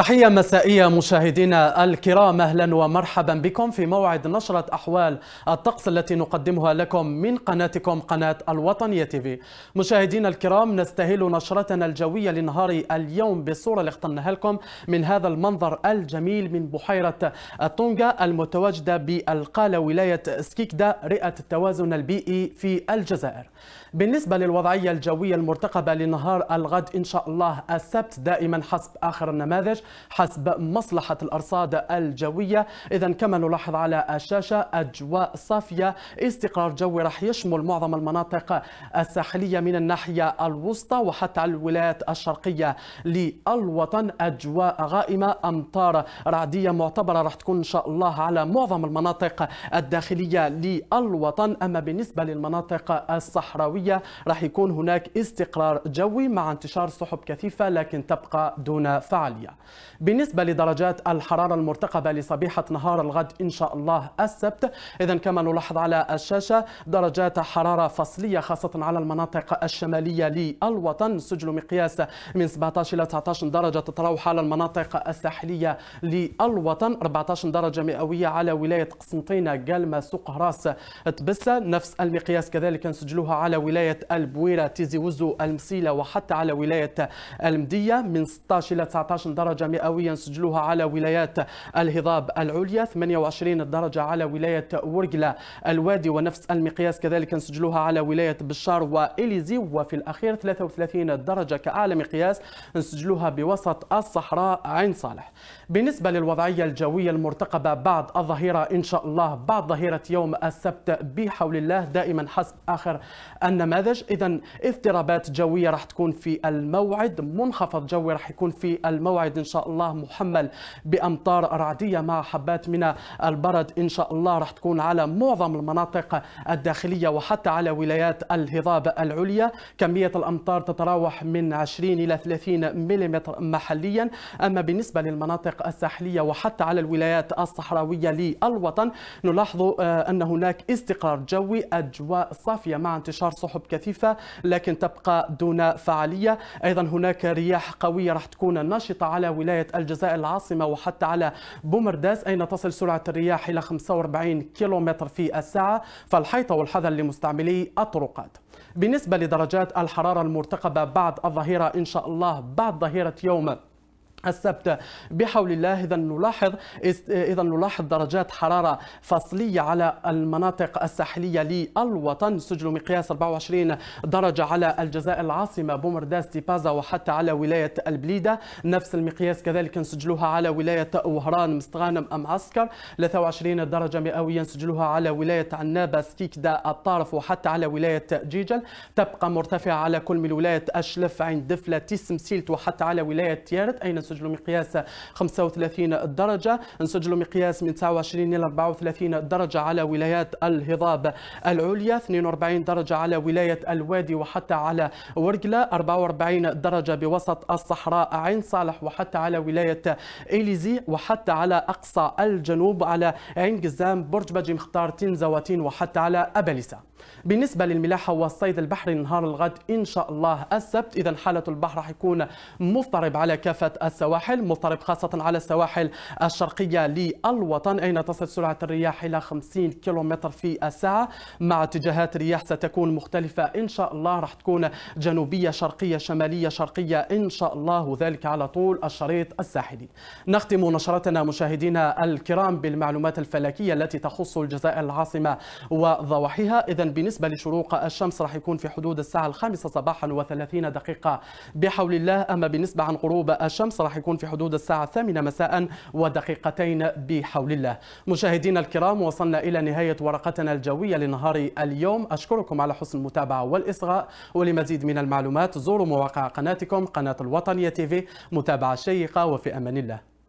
تحية مسائية مشاهدينا الكرام أهلا ومرحبا بكم في موعد نشرة أحوال الطقس التي نقدمها لكم من قناتكم قناة الوطنية تيفي مشاهدينا الكرام نستهل نشرتنا الجوية لنهار اليوم بالصورة اللي اخترناها لكم من هذا المنظر الجميل من بحيرة تونغا المتواجدة بالقالة ولاية سكيكدا رئة التوازن البيئي في الجزائر بالنسبة للوضعية الجوية المرتقبة لنهار الغد إن شاء الله السبت دائما حسب آخر النماذج حسب مصلحة الأرصاد الجوية إذا كما نلاحظ على الشاشة أجواء صافية استقرار جوي راح يشمل معظم المناطق الساحلية من الناحية الوسطى وحتى الولايات الشرقية للوطن أجواء غائمة أمطار رعدية معتبرة راح تكون إن شاء الله على معظم المناطق الداخلية للوطن أما بالنسبة للمناطق الصحراوية راح يكون هناك استقرار جوي مع انتشار سحب كثيفة لكن تبقى دون فعالية بالنسبة لدرجات الحرارة المرتقبة لصبيحة نهار الغد إن شاء الله السبت إذا كما نلاحظ على الشاشة درجات حرارة فصلية خاصة على المناطق الشمالية للوطن سجل مقياس من 17 إلى 19 درجة تتراوح على المناطق الساحلية للوطن 14 درجة مئوية على ولاية قسنطينة قلمة سوق راس تبسة نفس المقياس كذلك نسجلوها على ولاية البويرة تيزي وزو المسيلة وحتى على ولاية المدية من 16 إلى 19 درجة درجة مئوية سجلوها على ولايات الهضاب العليا 28 درجة على ولاية ورقلة الوادي ونفس المقياس كذلك نسجلوها على ولاية بشار وإليزي وفي الأخير 33 درجة كأعلى مقياس نسجلوها بوسط الصحراء عين صالح بالنسبة للوضعية الجوية المرتقبة بعد الظهيرة إن شاء الله بعد ظهيرة يوم السبت بحول الله دائما حسب آخر النماذج إذا اضطرابات جوية راح تكون في الموعد منخفض جوي راح يكون في الموعد إن شاء الله محمل بامطار رعديه مع حبات من البرد ان شاء الله راح تكون على معظم المناطق الداخليه وحتى على ولايات الهضاب العليا كميه الامطار تتراوح من 20 الى 30 ملم محليا اما بالنسبه للمناطق الساحليه وحتى على الولايات الصحراويه للوطن نلاحظ آه، ان هناك استقرار جوي اجواء صافيه مع انتشار سحب كثيفه لكن تبقى دون فعاليه ايضا هناك رياح قويه راح تكون نشطه على ولاية الجزائر العاصمة وحتى على بومرداس أين تصل سرعة الرياح إلى 45 كيلومتر في الساعة فالحيطة والحذر لمستعملي الطرقات بالنسبة لدرجات الحرارة المرتقبة بعد الظهيرة إن شاء الله بعد ظهيرة يوم السبت بحول الله اذا نلاحظ اذا نلاحظ درجات حراره فصليه على المناطق الساحليه للوطن سجل مقياس 24 درجه على الجزائر العاصمه بومرداس تيبازا وحتى على ولايه البليده نفس المقياس كذلك نسجلوها على ولايه وهران مستغانم ام عسكر 23 درجه مئويه نسجلوها على ولايه عنابه سكيكدا الطارف وحتى على ولايه جيجل تبقى مرتفعه على كل من ولايه اشلف عين دفله تيسمسيلت وحتى على ولايه تيارت اين نسجلوا مقياس 35 درجة نسجلوا مقياس من 29 إلى 34 درجة على ولايات الهضاب العليا 42 درجة على ولاية الوادي وحتى على ورقلة 44 درجة بوسط الصحراء عين صالح وحتى على ولاية إليزي وحتى على أقصى الجنوب على عين قزام برج بجي مختار تنزواتين وحتى على أبلسة بالنسبة للملاحة والصيد البحري نهار الغد إن شاء الله السبت إذا حالة البحر يكون مضطرب على كافة الس... السواحل مضطرب خاصة على السواحل الشرقية للوطن أين تصل سرعة الرياح إلى 50 كيلومتر في الساعة مع اتجاهات رياح ستكون مختلفة إن شاء الله راح تكون جنوبية شرقية شمالية شرقية إن شاء الله وذلك على طول الشريط الساحلي نختم نشرتنا مشاهدينا الكرام بالمعلومات الفلكية التي تخص الجزائر العاصمة وضواحيها إذا بالنسبة لشروق الشمس راح يكون في حدود الساعة الخامسة صباحا و30 دقيقة بحول الله أما بالنسبة عن غروب الشمس راح راح يكون في حدود الساعة الثامنة مساء ودقيقتين بحول الله مشاهدينا الكرام وصلنا إلى نهاية ورقتنا الجوية لنهار اليوم أشكركم على حسن المتابعة والإصغاء ولمزيد من المعلومات زوروا مواقع قناتكم قناة الوطنية تيفي متابعة شيقة وفي أمان الله